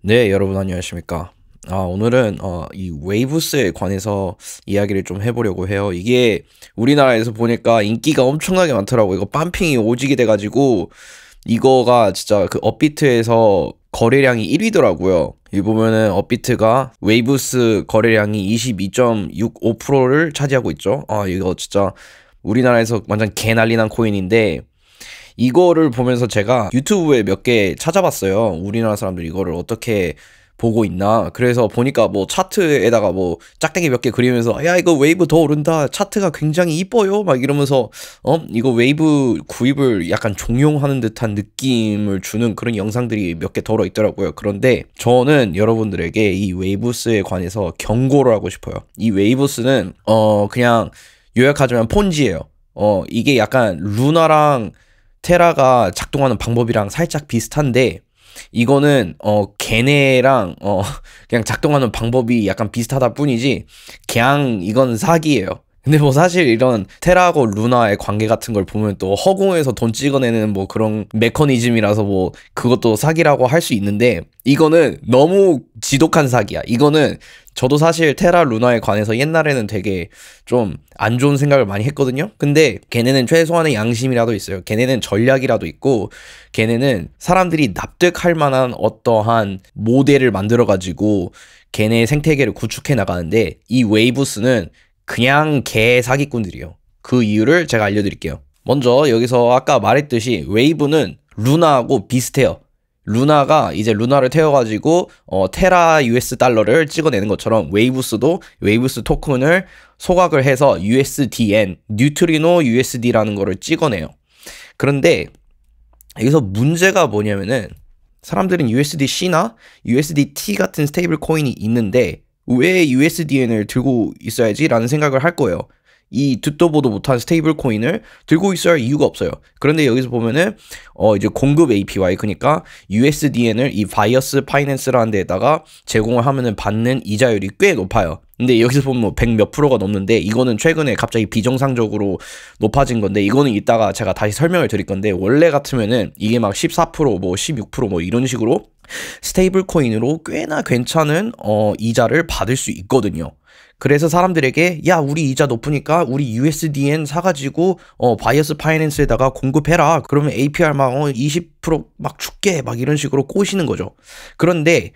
네, 여러분 안녕하십니까. 아, 오늘은 어, 이 웨이브스에 관해서 이야기를 좀 해보려고 해요. 이게 우리나라에서 보니까 인기가 엄청나게 많더라고. 요 이거 빰핑이 오지게 돼가지고 이거가 진짜 그 업비트에서 거래량이 1위더라고요. 이 보면은 업비트가 웨이브스 거래량이 22.65%를 차지하고 있죠. 아, 이거 진짜 우리나라에서 완전 개난리난 코인인데 이거를 보면서 제가 유튜브에 몇 개 찾아봤어요. 우리나라 사람들이 이거를 어떻게 보고 있나. 그래서 보니까 뭐 차트에다가 뭐 짝대기 몇 개 그리면서 야 이거 웨이브 더 오른다. 차트가 굉장히 이뻐요. 막 이러면서 어 이거 웨이브 구입을 약간 종용하는 듯한 느낌을 주는 그런 영상들이 몇개 덜어 있더라고요. 그런데 저는 여러분들에게 이 웨이브스에 관해서 경고를 하고 싶어요. 이 웨이브스는 어 그냥 요약하자면 폰지예요. 어 이게 약간 루나랑 테라가 작동하는 방법이랑 살짝 비슷한데 이거는 어 걔네랑 어 그냥 작동하는 방법이 약간 비슷하다 뿐이지 그냥 이건 사기예요. 근데 뭐 사실 이런 테라하고 루나의 관계 같은 걸 보면 또 허공에서 돈 찍어내는 뭐 그런 메커니즘이라서 뭐 그것도 사기라고 할 수 있는데 이거는 너무 지독한 사기야. 이거는 저도 사실 테라 루나에 관해서 옛날에는 되게 좀 안 좋은 생각을 많이 했거든요. 근데 걔네는 최소한의 양심이라도 있어요. 걔네는 전략이라도 있고 걔네는 사람들이 납득할 만한 어떠한 모델을 만들어 가지고 걔네의 생태계를 구축해 나가는데 이 웨이브스는 그냥 개 사기꾼들이요. 그 이유를 제가 알려드릴게요. 먼저 여기서 아까 말했듯이 웨이브는 루나하고 비슷해요. 루나가 이제 루나를 태워가지고 어, 테라 US 달러를 찍어내는 것처럼 웨이브스도 웨이브스 토큰을 소각을 해서 USDN 뉴트리노 USD라는 거를 찍어내요. 그런데 여기서 문제가 뭐냐면은 사람들은 USDC나 USDT 같은 스테이블 코인이 있는데 왜 USDN을 들고 있어야지라는 생각을 할 거예요. 이 듣도 보도 못한 스테이블 코인을 들고 있어야 할 이유가 없어요. 그런데 여기서 보면은 어 이제 공급 APY 그러니까 USDN을 이 바이어스 파이낸스라는 데에다가 제공을 하면은 받는 이자율이 꽤 높아요. 근데 여기서 보면 뭐100 몇 프로가 넘는데 이거는 최근에 갑자기 비정상적으로 높아진 건데 이거는 이따가 제가 다시 설명을 드릴 건데 원래 같으면은 이게 막 14%, 뭐 16%뭐 이런 식으로 스테이블 코인으로 꽤나 괜찮은 어 이자를 받을 수 있거든요. 그래서 사람들에게 야 우리 이자 높으니까 우리 USDN 사가지고 어 바이어스 파이낸스에다가 공급해라 그러면 APR 막어 20%막 줄게 막 이런 식으로 꼬시는 거죠 그런데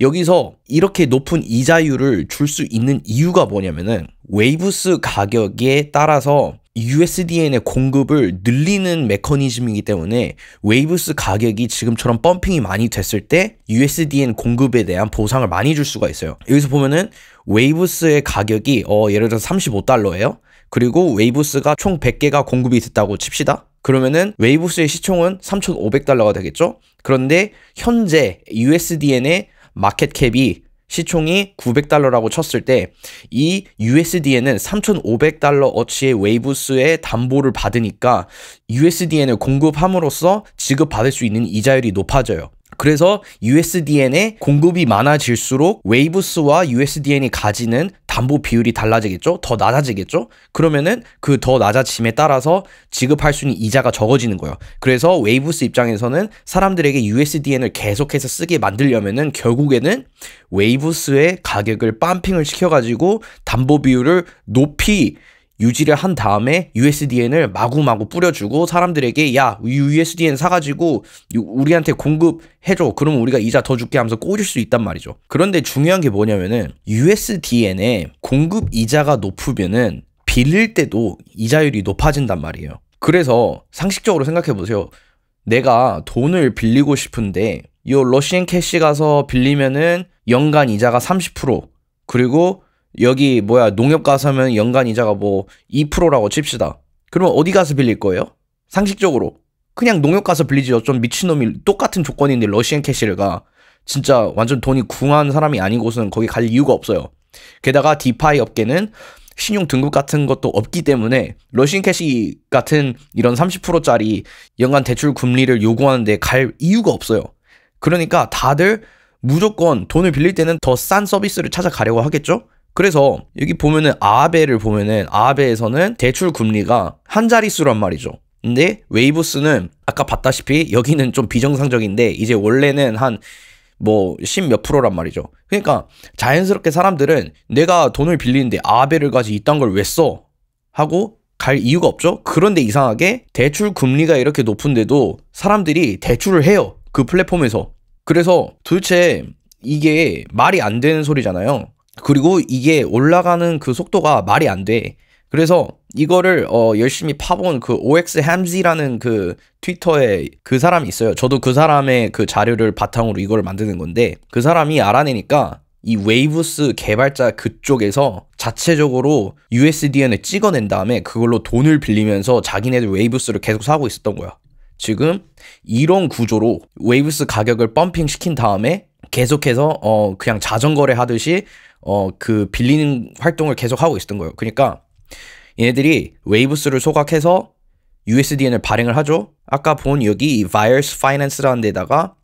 여기서 이렇게 높은 이자율을 줄 수 있는 이유가 뭐냐면은 웨이브스 가격에 따라서 USDN의 공급을 늘리는 메커니즘이기 때문에 웨이브스 가격이 지금처럼 펌핑이 많이 됐을 때 USDN 공급에 대한 보상을 많이 줄 수가 있어요. 여기서 보면은 웨이브스의 가격이 어 예를 들어서 35달러예요. 그리고 웨이브스가 총 100개가 공급이 됐다고 칩시다. 그러면은 웨이브스의 시총은 3,500달러가 되겠죠? 그런데 현재 USDN의 마켓캡이 시총이 900달러라고 쳤을 때 이 USDN은 3,500달러 어치의 웨이브스의 담보를 받으니까 USDN을 공급함으로써 지급받을 수 있는 이자율이 높아져요. 그래서 USDN의 공급이 많아질수록 웨이브스와 USDN이 가지는 담보 비율이 달라지겠죠? 더 낮아지겠죠? 그러면은 그 더 낮아짐에 따라서 지급할 수 있는 이자가 적어지는 거예요. 그래서 웨이브스 입장에서는 사람들에게 USDN을 계속해서 쓰게 만들려면은 결국에는 웨이브스의 가격을 빰핑을 시켜가지고 담보 비율을 높이 유지를 한 다음에 USDN을 마구마구 뿌려주고 사람들에게 야 USDN 사가지고 우리한테 공급해줘 그러면 우리가 이자 더 줄게 하면서 꼬질 수 있단 말이죠 그런데 중요한 게 뭐냐면은 USDN의 공급 이자가 높으면은 빌릴 때도 이자율이 높아진단 말이에요 그래서 상식적으로 생각해 보세요 내가 돈을 빌리고 싶은데 요 러시앤 캐시 가서 빌리면은 연간 이자가 30% 그리고 여기 뭐야 농협 가서면 하 연간 이자가 뭐 2%라고 칩시다. 그러면 어디 가서 빌릴 거예요? 상식적으로 그냥 농협 가서 빌리죠. 좀 미친놈이 똑같은 조건인데 러시안 캐시를 가. 진짜 완전 돈이 궁한 사람이 아니고서는 거기 갈 이유가 없어요. 게다가 디파이 업계는 신용 등급 같은 것도 없기 때문에 러시안 캐시 같은 이런 30%짜리 연간 대출 금리를 요구하는데 갈 이유가 없어요. 그러니까 다들 무조건 돈을 빌릴 때는 더 싼 서비스를 찾아가려고 하겠죠? 그래서 여기 보면은 아베를 보면은 아베에서는 대출 금리가 한 자릿수란 말이죠. 근데 웨이브스는 아까 봤다시피 여기는 좀 비정상적인데 이제 원래는 한 뭐 10몇 프로란 말이죠. 그러니까 자연스럽게 사람들은 내가 돈을 빌리는데 아베를 가지 이딴 걸왜 써? 하고 갈 이유가 없죠. 그런데 이상하게 대출 금리가 이렇게 높은데도 사람들이 대출을 해요. 그 플랫폼에서. 그래서 도대체 이게 말이 안 되는 소리잖아요. 그리고 이게 올라가는 그 속도가 말이 안 돼. 그래서 이거를 어 열심히 파본 그 OX 햄지라는 그 트위터에 그 사람이 있어요. 저도 그 사람의 그 자료를 바탕으로 이걸 만드는 건데 그 사람이 알아내니까 이 웨이브스 개발자 그쪽에서 자체적으로 USDN을 찍어낸 다음에 그걸로 돈을 빌리면서 자기네들 웨이브스를 계속 사고 있었던 거야. 지금 이런 구조로 웨이브스 가격을 펌핑 시킨 다음에 계속해서 어 그냥 자전거를 하듯이 어 그 빌리는 활동을 계속 하고 있었던 거예요. 그러니까 얘네들이 웨이브스를 소각해서 USDN을 발행을 하죠. 아까 본 여기 이 Virus Finance라는 데다가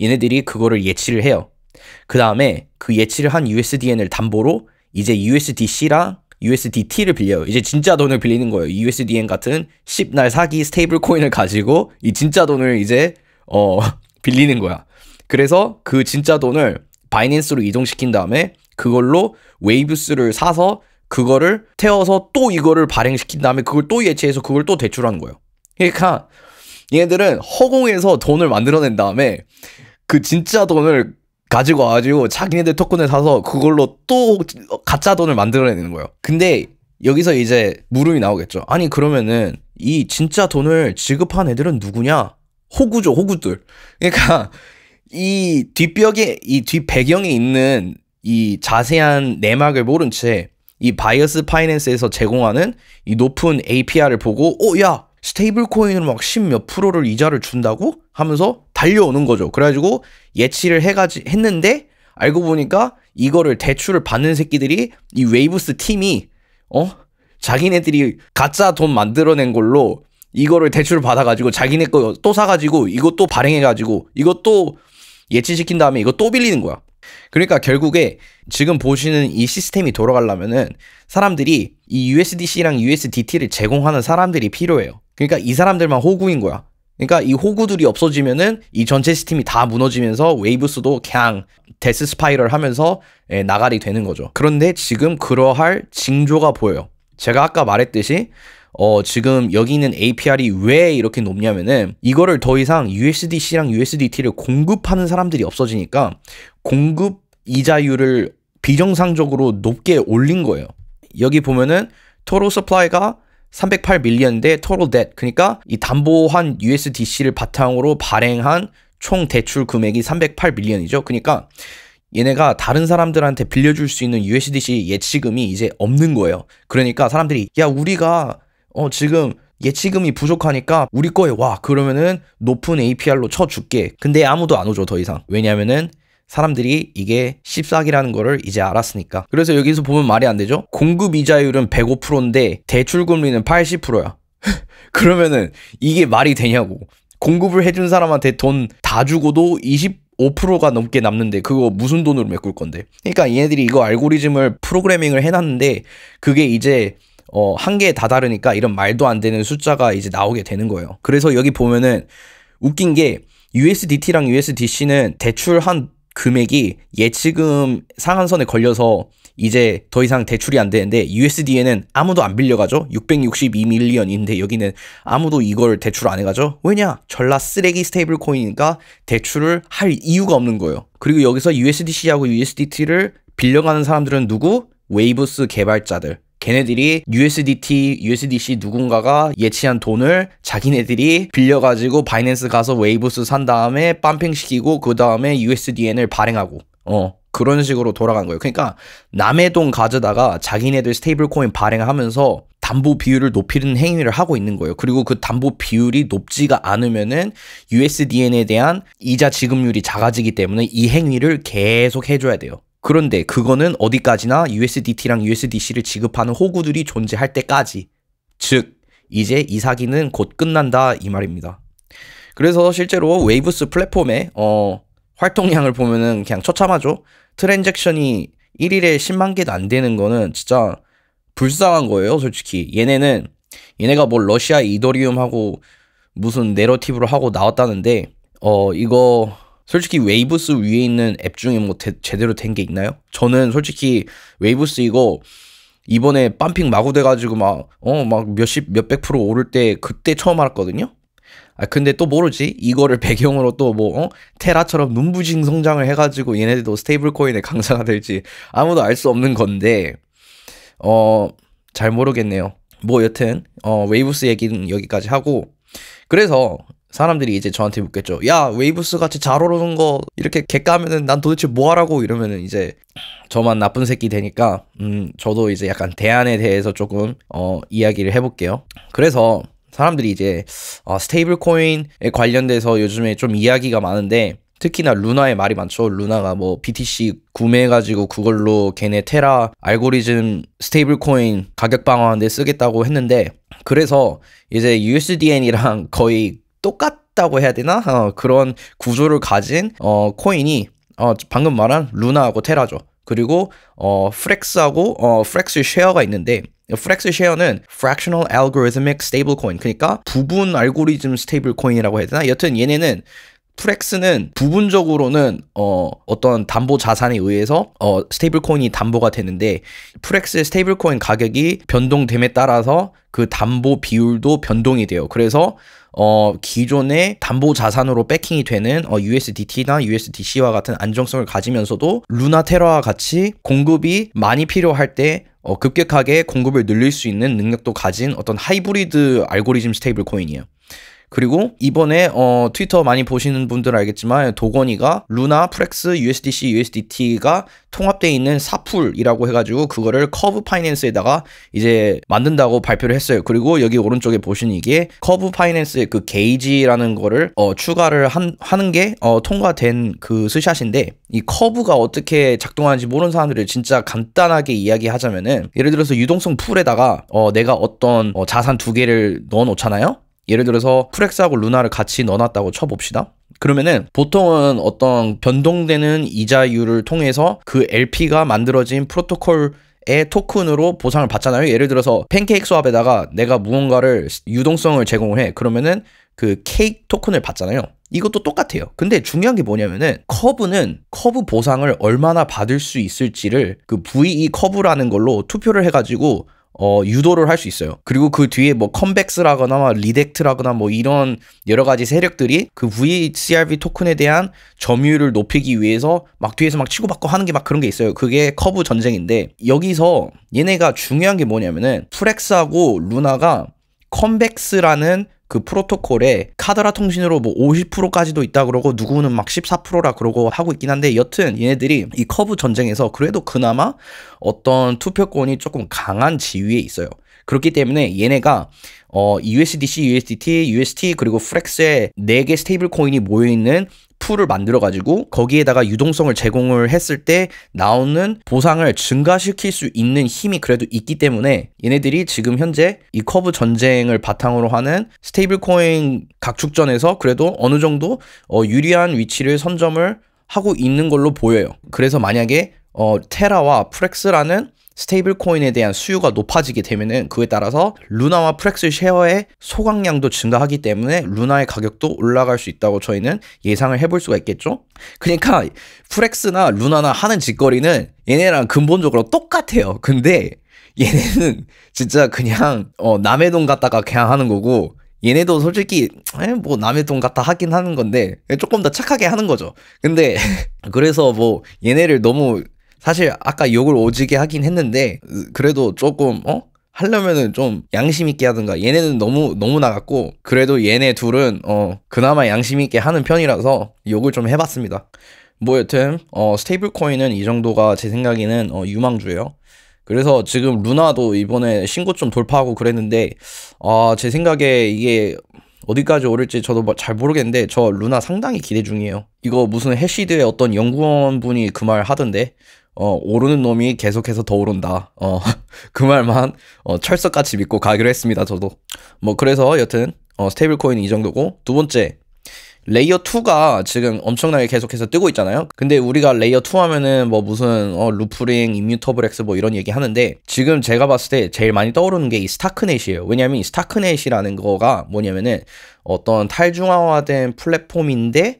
얘네들이 그거를 예치를 해요. 그 다음에 그 예치를 한 USDN을 담보로 이제 USDC랑 USDT를 빌려요. 이제 진짜 돈을 빌리는 거예요. USDN 같은 10날 사기 스테이블 코인을 가지고 이 진짜 돈을 이제 어 빌리는 거야. 그래서 그 진짜 돈을 바이낸스로 이동시킨 다음에 그걸로 웨이브스를 사서 그거를 태워서 또 이거를 발행시킨 다음에 그걸 또 예치해서 그걸 또 대출하는 거예요. 그러니까 얘들은 허공에서 돈을 만들어낸 다음에 그 진짜 돈을 가지고 와가지고 자기네들 토큰을 사서 그걸로 또 가짜 돈을 만들어내는 거예요. 근데 여기서 이제 물음이 나오겠죠. 아니 그러면은 이 진짜 돈을 지급한 애들은 누구냐? 호구죠, 호구들. 그러니까 이 뒷벽에 이 뒷배경에 있는 이 자세한 내막을 모른 채 이 바이어스 파이낸스에서 제공하는 이 높은 APR을 보고 어야 스테이블 코인으로 막10몇 프로를 이자를 준다고 하면서 달려오는 거죠. 그래가지고 예치를 해가지 했는데 알고 보니까 이거를 대출을 받는 새끼들이 이 웨이브스 팀이 어 자기네들이 가짜 돈 만들어낸 걸로 이거를 대출 받아가지고 자기네 거 또 사가지고 이것도 발행해가지고 이것도 예치시킨 다음에 이거 또 빌리는 거야. 그러니까 결국에 지금 보시는 이 시스템이 돌아가려면은 사람들이 이 USDC랑 USDT를 제공하는 사람들이 필요해요. 그러니까 이 사람들만 호구인 거야. 그러니까 이 호구들이 없어지면은 이 전체 시스템이 다 무너지면서 웨이브스도 그냥 데스 스파이럴 하면서 예, 나가리 되는 거죠. 그런데 지금 그러할 징조가 보여요. 제가 아까 말했듯이 어, 지금 여기 있는 APR이 왜 이렇게 높냐면은 이거를 더 이상 USDC랑 USDT를 공급하는 사람들이 없어지니까 공급 이자율을 비정상적으로 높게 올린 거예요. 여기 보면은 토로 서플라이가 308 밀리언인데 토로 데 그러니까 이 담보한 USDC를 바탕으로 발행한 총 대출 금액이 308 밀리언이죠. 그러니까 얘네가 다른 사람들한테 빌려줄 수 있는 USDC 예치금이 이제 없는 거예요. 그러니까 사람들이 야 우리가 어, 지금 예치금이 부족하니까 우리 거에 와. 그러면은 높은 APR로 쳐줄게. 근데 아무도 안 오죠, 더 이상. 왜냐면은 사람들이 이게 십사기라는 거를 이제 알았으니까. 그래서 여기서 보면 말이 안 되죠? 공급 이자율은 105%인데 대출 금리는 80%야. 그러면은 이게 말이 되냐고. 공급을 해준 사람한테 돈 다 주고도 25%가 넘게 남는데 그거 무슨 돈으로 메꿀 건데. 그러니까 얘네들이 이거 알고리즘을 프로그래밍을 해놨는데 그게 이제 어, 한계에 다다르니까 이런 말도 안 되는 숫자가 이제 나오게 되는 거예요. 그래서 여기 보면은 웃긴 게 USDT랑 USDC는 대출한 금액이 예치금 상한선에 걸려서 이제 더 이상 대출이 안 되는데 USD에는 아무도 안 빌려가죠. 662밀리언인데 여기는 아무도 이걸 대출 안 해가죠. 왜냐? 전라 쓰레기 스테이블 코인이니까 대출을 할 이유가 없는 거예요. 그리고 여기서 USDC하고 USDT를 빌려가는 사람들은 누구? 웨이브스 개발자들. 걔네들이 USDT, USDC 누군가가 예치한 돈을 자기네들이 빌려가지고 바이낸스 가서 웨이브스 산 다음에 빰핑 시키고 그 다음에 USDN을 발행하고 어 그런 식으로 돌아간 거예요. 그러니까 남의 돈 가져다가 자기네들 스테이블 코인 발행하면서 담보 비율을 높이는 행위를 하고 있는 거예요. 그리고 그 담보 비율이 높지가 않으면은 USDN에 대한 이자 지급률이 작아지기 때문에 이 행위를 계속 해줘야 돼요. 그런데 그거는 어디까지나 USDT랑 USDC를 지급하는 호구들이 존재할 때까지. 즉, 이제 이 사기는 곧 끝난다 이 말입니다. 그래서 실제로 웨이브스 플랫폼의 어, 활동량을 보면은 그냥 처참하죠. 트랜잭션이 1일에 10만 개도 안 되는 거는 진짜 불쌍한 거예요, 솔직히. 얘네는 얘네가 뭐 러시아 이더리움하고 무슨 내러티브를 하고 나왔다는데 어 이거 솔직히 웨이브스 위에 있는 앱 중에 뭐 대, 제대로 된 게 있나요? 저는 솔직히 웨이브스 이거 이번에 빰핑 마구 돼가지고 막 어막 어, 몇십 몇백 프로 오를 때 그때 처음 알았거든요. 아 근데 또 모르지 이거를 배경으로 또뭐 어? 테라처럼 눈부신 성장을 해가지고 얘네들도 스테이블 코인의 강사가 될지 아무도 알 수 없는 건데 어 잘 모르겠네요. 뭐 여튼 어 웨이브스 얘기는 여기까지 하고 그래서 사람들이 이제 저한테 묻겠죠. 야, 웨이브스 같이 잘 오르는 거 이렇게 객가면은 난 도대체 뭐 하라고 이러면은 이제 저만 나쁜 새끼 되니까 음, 저도 이제 약간 대안에 대해서 조금 어, 이야기를 해 볼게요. 그래서 사람들이 이제 어, 아, 스테이블 코인에 관련돼서 요즘에 좀 이야기가 많은데 특히나 루나의 말이 많죠. 루나가 뭐 BTC 구매해가지고 그걸로 걔네 테라 알고리즘 스테이블 코인 가격 방어하는데 쓰겠다고 했는데 그래서 이제 USDN이랑 거의 똑같다고 해야 되나? 어, 그런 구조를 가진 어, 코인이 어, 방금 말한 루나하고 테라죠. 그리고 어, 프렉스하고 어, 프렉스 쉐어가 있는데 프렉스 쉐어는 fractional algorithmic stable coin 그러니까 부분 알고리즘 스테이블 코인이라고 해야 되나? 여튼 얘네는 프렉스는 부분적으로는 어, 어떤 담보 자산에 의해서 어, 스테이블 코인이 담보가 되는데 프렉스 스테이블 코인 가격이 변동됨에 따라서 그 담보 비율도 변동이 돼요. 그래서 어, 기존의 담보 자산으로 백킹이 되는 어, USDT나 USDC와 같은 안정성을 가지면서도 루나 테라와 같이 공급이 많이 필요할 때 어, 급격하게 공급을 늘릴 수 있는 능력도 가진 어떤 하이브리드 알고리즘 스테이블 코인이에요. 그리고 이번에 어, 트위터 많이 보시는 분들은 알겠지만 도건이가 루나, 프렉스, USDC, USDT가 통합되어 있는 사풀이라고 해가지고 그거를 커브 파이낸스에다가 이제 만든다고 발표를 했어요. 그리고 여기 오른쪽에 보시는 이게 커브 파이낸스의 그 게이지라는 거를 어, 추가를 한, 하는 게 어, 통과된 그 스샷인데 이 커브가 어떻게 작동하는지 모르는 사람들을 진짜 간단하게 이야기하자면은 예를 들어서 유동성 풀에다가 어, 내가 어떤 어, 자산 두 개를 넣어 놓잖아요. 예를 들어서 프렉스하고 루나를 같이 넣어놨다고 쳐봅시다. 그러면은 보통은 어떤 변동되는 이자율을 통해서 그 LP가 만들어진 프로토콜 의 토큰으로 보상을 받잖아요. 예를 들어서 팬케이크 수업에다가 내가 무언가를 유동성을 제공 해. 그러면은 그 케이크 토큰을 받잖아요. 이것도 똑같아요. 근데 중요한 게 뭐냐면은 커브는 커브 보상을 얼마나 받을 수 있을지를 그 VE 커브라는 걸로 투표를 해가지고 어, 유도를 할 수 있어요. 그리고 그 뒤에 뭐 컴백스라거나 리덱트라거나 뭐 이런 여러 가지 세력들이 그 VCRV 토큰에 대한 점유율을 높이기 위해서 막 뒤에서 막 치고받고 하는 게 막 그런 게 있어요. 그게 커브 전쟁인데 여기서 얘네가 중요한 게 뭐냐면은 프렉스하고 루나가 컴백스라는 그 프로토콜에 카더라 통신으로 뭐 50%까지도 있다 그러고 누구는 막 14%라 그러고 하고 있긴 한데 여튼 얘네들이 이 커브 전쟁에서 그래도 그나마 어떤 투표권이 조금 강한 지위에 있어요. 그렇기 때문에 얘네가 어, USDC, USDT, UST 그리고 f l e x 의 4개 스테이블 코인이 모여있는 풀을 만들어가지고 거기에다가 유동성을 제공을 했을 때 나오는 보상을 증가시킬 수 있는 힘이 그래도 있기 때문에 얘네들이 지금 현재 이 커브 전쟁을 바탕으로 하는 스테이블 코인 각축전에서 그래도 어느 정도 어, 유리한 위치를 선점을 하고 있는 걸로 보여요. 그래서 만약에 어, 테라와 프렉스라는 스테이블 코인에 대한 수요가 높아지게 되면은 그에 따라서 루나와 프렉스 쉐어의 소각량도 증가하기 때문에 루나의 가격도 올라갈 수 있다고 저희는 예상을 해볼 수가 있겠죠. 그러니까 프렉스나 루나나 하는 짓거리는 얘네랑 근본적으로 똑같아요. 근데 얘네는 진짜 그냥 어 남의 돈 갖다가 그냥 하는 거고 얘네도 솔직히 뭐 남의 돈 갖다 하긴 하는 건데 조금 더 착하게 하는 거죠. 근데 그래서 뭐 얘네를 너무 사실 아까 욕을 오지게 하긴 했는데 그래도 조금 어? 하려면은 좀 양심 있게 하든가 얘네는 너무 너무 나갔고 그래도 얘네 둘은 어 그나마 양심 있게 하는 편이라서 욕을 좀 해봤습니다. 뭐 여튼 어 스테이블 코인은 이 정도가 제 생각에는 어, 유망주예요. 그래서 지금 루나도 이번에 신고 좀 돌파하고 그랬는데 아제 어, 생각에 이게 어디까지 오를지 저도 뭐 잘 모르겠는데 저 루나 상당히 기대 중이에요. 이거 무슨 해시드의 어떤 연구원분이 그 말 하던데 어, 오르는 놈이 계속해서 더 오른다. 어, 그 말만 어, 철석같이 믿고 가기로 했습니다. 저도. 뭐 그래서 여튼 어, 스테이블 코인이 이 정도고 두 번째 레이어 2가 지금 엄청나게 계속해서 뜨고 있잖아요. 근데 우리가 레이어 2 하면은 뭐 무슨 어, 루프링, 임뮤터블엑스 뭐 이런 얘기 하는데 지금 제가 봤을 때 제일 많이 떠오르는 게 이 스타크넷이에요. 왜냐하면 이 스타크넷이라는 거가 뭐냐면은 어떤 탈중화화된 플랫폼인데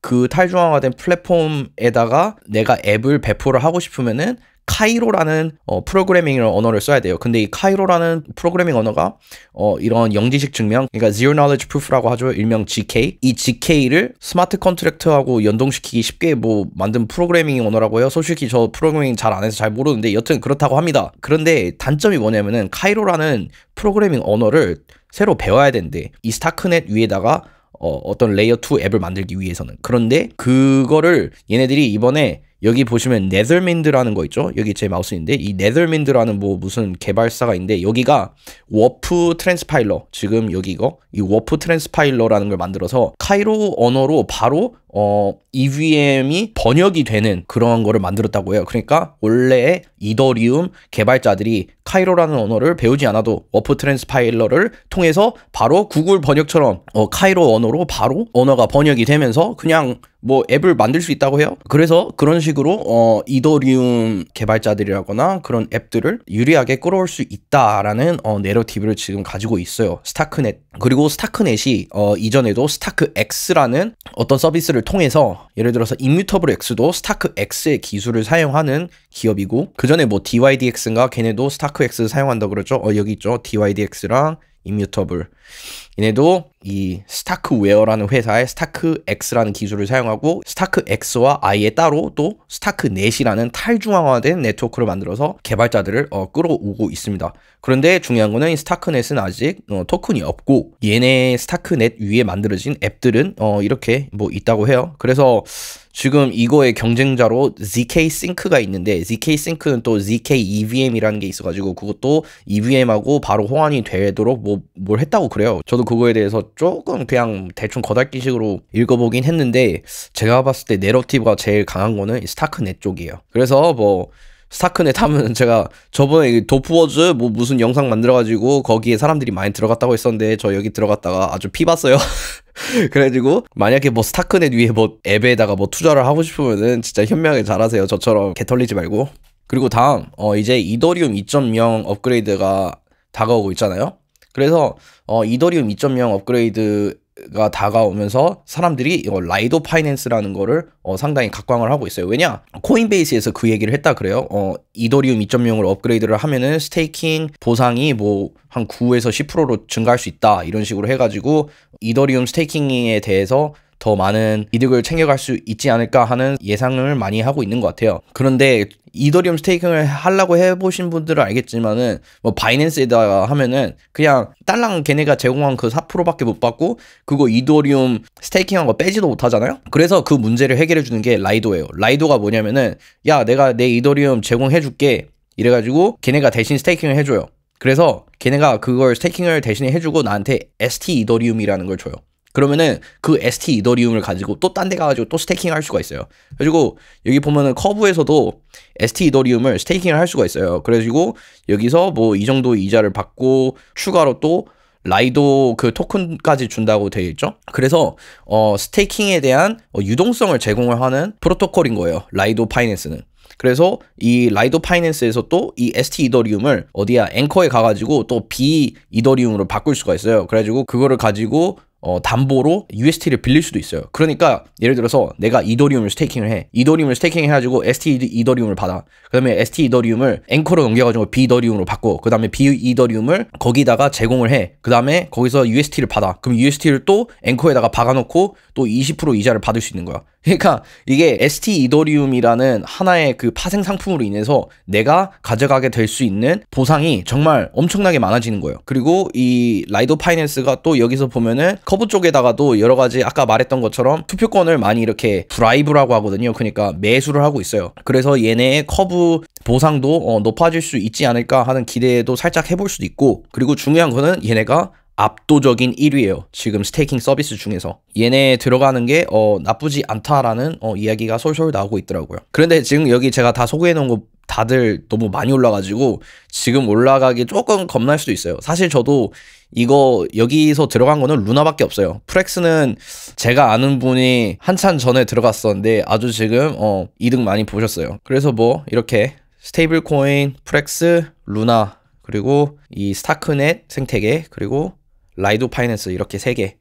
그 탈중앙화 된 플랫폼에다가 내가 앱을 배포를 하고 싶으면은 카이로라는 어, 프로그래밍 언어를 써야 돼요. 근데 이 카이로라는 프로그래밍 언어가 어, 이런 영지식 증명, 그러니까 zero knowledge proof라고 하죠. 일명 GK. 이 GK를 스마트 컨트랙트하고 연동시키기 쉽게 뭐 만든 프로그래밍 언어라고 해요. 솔직히 저 프로그래밍 잘 안 해서 잘 모르는데 여튼 그렇다고 합니다. 그런데 단점이 뭐냐면은 카이로라는 프로그래밍 언어를 새로 배워야 된대. 이 스타크넷 위에다가 어, 어떤 레이어 2 앱을 만들기 위해서는. 그런데 그거를 얘네들이 이번에 여기 보시면 네덜민드라는 거 있죠? 여기 제 마우스인데 이 네덜민드라는 뭐 무슨 개발사가 있는데 여기가 워프 트랜스파일러 지금 여기 이거 이 워프 트랜스파일러라는 걸 만들어서 카이로 언어로 바로 어 EVM이 번역이 되는 그런 거를 만들었다고 해요. 그러니까 원래 이더리움 개발자들이 카이로라는 언어를 배우지 않아도 워프 트랜스파일러를 통해서 바로 구글 번역처럼 어 카이로 언어로 바로 언어가 번역이 되면서 그냥 뭐 앱을 만들 수 있다고 해요. 그래서 그런 식으로 어 이더리움 개발자들이라거나 그런 앱들을 유리하게 끌어올 수 있다라는 어 내러티브를 지금 가지고 있어요. 스타크넷 그리고 스타크넷이 어 이전에도 스타크 X라는 어떤 서비스를 통해서 예를 들어서 인뮤터블 X도 스타크 X의 기술을 사용하는 기업이고 그 전에 뭐 DYDX인가 걔네도 스타크 X 사용한다 그러죠. 어 여기 있죠. DYDX랑 인뮤터블 얘네도 이 스타크웨어라는 회사의 스타크X라는 기술을 사용하고 스타크X와 아예 따로 또 스타크넷이라는 탈중앙화된 네트워크를 만들어서 개발자들을 어, 끌어오고 있습니다. 그런데 중요한 거는 이 스타크넷은 아직 어, 토큰이 없고 얘네 스타크넷 위에 만들어진 앱들은 어, 이렇게 뭐 있다고 해요. 그래서 지금 이거의 경쟁자로 ZK 싱크가 있는데 ZK 싱크는 또 ZK EVM이라는 게 있어가지고 그것도 EVM하고 바로 호환이 되도록 뭐 뭘 했다고 그래요. 저도 그거에 대해서 조금 그냥 대충 거닥기식으로 읽어보긴 했는데 제가 봤을 때 내러티브가 제일 강한 거는 스타크넷 쪽이에요. 그래서 뭐 스타크넷 하면 제가 저번에 도프워즈 뭐 무슨 영상 만들어가지고 거기에 사람들이 많이 들어갔다고 했었는데 저 여기 들어갔다가 아주 피 봤어요. 그래가지고 만약에 뭐 스타크넷 위에 뭐 앱에다가 뭐 투자를 하고 싶으면은 진짜 현명하게 잘하세요. 저처럼 개털리지 말고. 그리고 다음 어 이제 이더리움 2.0 업그레이드가 다가오고 있잖아요. 그래서 어 이더리움 2.0 업그레이드 가 다가오면서 사람들이 이거 라이도 파이낸스라는 거를 어, 상당히 각광을 하고 있어요. 왜냐? 코인베이스에서 그 얘기를 했다 그래요. 어, 이더리움 2.0을 업그레이드를 하면은 스테이킹 보상이 뭐 한 9에서 10%로 증가할 수 있다. 이런 식으로 해 가지고 이더리움 스테이킹에 대해서 더 많은 이득을 챙겨갈 수 있지 않을까 하는 예상을 많이 하고 있는 것 같아요. 그런데 이더리움 스테이킹을 하려고 해보신 분들은 알겠지만은 뭐 바이낸스에다가 하면은 그냥 딸랑 걔네가 제공한 그 4%밖에 못 받고 그거 이더리움 스테이킹한 거 빼지도 못하잖아요. 그래서 그 문제를 해결해 주는 게 라이도예요. 라이도가 뭐냐면은 야 내가 내 이더리움 제공해 줄게 이래가지고 걔네가 대신 스테이킹을 해줘요. 그래서 걔네가 그걸 스테이킹을 대신 해주고 나한테 ST 이더리움이라는 걸 줘요. 그러면은 그 ST 이더리움을 가지고 또 딴 데 가가지고 또 스테이킹 을할 수가 있어요. 그리고 여기 보면은 커브에서도 ST 이더리움을 스테이킹을 할 수가 있어요. 그래가지고 여기서 뭐 이 정도 이자를 받고 추가로 또 라이도 그 토큰까지 준다고 되어 있죠. 그래서 어 스테이킹에 대한 어, 유동성을 제공을 하는 프로토콜인 거예요. 라이도 파이낸스는. 그래서 이 라이도 파이낸스에서 또 이 ST 이더리움을 어디야 앵커에 가가지고 또 B 이더리움으로 바꿀 수가 있어요. 그래가지고 그거를 가지고 어, 담보로 UST를 빌릴 수도 있어요. 그러니까 예를 들어서 내가 이더리움을 스테이킹을 해. 이더리움을 스테이킹 해가지고 ST e 이더리움을 받아. 그 다음에 ST e 이더리움을 앵커로 넘겨가지고 B 이더리움으로 바꿔. 그 다음에 B 이더리움을 거기다가 제공을 해. 그 다음에 거기서 UST를 받아. 그럼 UST를 또 앵커에다가 박아놓고 또 20% 이자를 받을 수 있는 거야. 그러니까 이게 ST 이더리움이라는 하나의 그 파생 상품으로 인해서 내가 가져가게 될 수 있는 보상이 정말 엄청나게 많아지는 거예요. 그리고 이 라이더 파이낸스가 또 여기서 보면은 커브 쪽에다가도 여러 가지 아까 말했던 것처럼 투표권을 많이 이렇게 드라이브라고 하거든요. 그러니까 매수를 하고 있어요. 그래서 얘네의 커브 보상도 어, 높아질 수 있지 않을까 하는 기대도 살짝 해볼 수도 있고 그리고 중요한 거는 얘네가 압도적인 1위예요. 지금 스테이킹 서비스 중에서 얘네 들어가는 게 어, 나쁘지 않다라는 어, 이야기가 솔솔 나오고 있더라고요. 그런데 지금 여기 제가 다 소개해 놓은 거 다들 너무 많이 올라가지고 지금 올라가기 조금 겁날 수도 있어요. 사실 저도 이거 여기서 들어간 거는 루나밖에 없어요. 프렉스는 제가 아는 분이 한참 전에 들어갔었는데 아주 지금 어, 이득 많이 보셨어요. 그래서 뭐 이렇게 스테이블 코인, 프렉스, 루나 그리고 이 스타크넷 생태계 그리고 라이도 파이낸스 이렇게 세 개.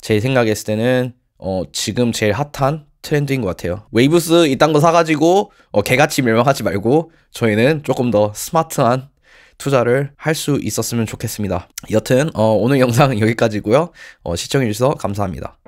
제 생각했을 때는 어, 지금 제일 핫한 트렌드인 것 같아요. 웨이브스 이딴 거 사가지고 어, 개같이 멸망하지 말고 저희는 조금 더 스마트한 투자를 할 수 있었으면 좋겠습니다. 여튼 어, 오늘 영상 여기까지고요. 어, 시청해주셔서 감사합니다.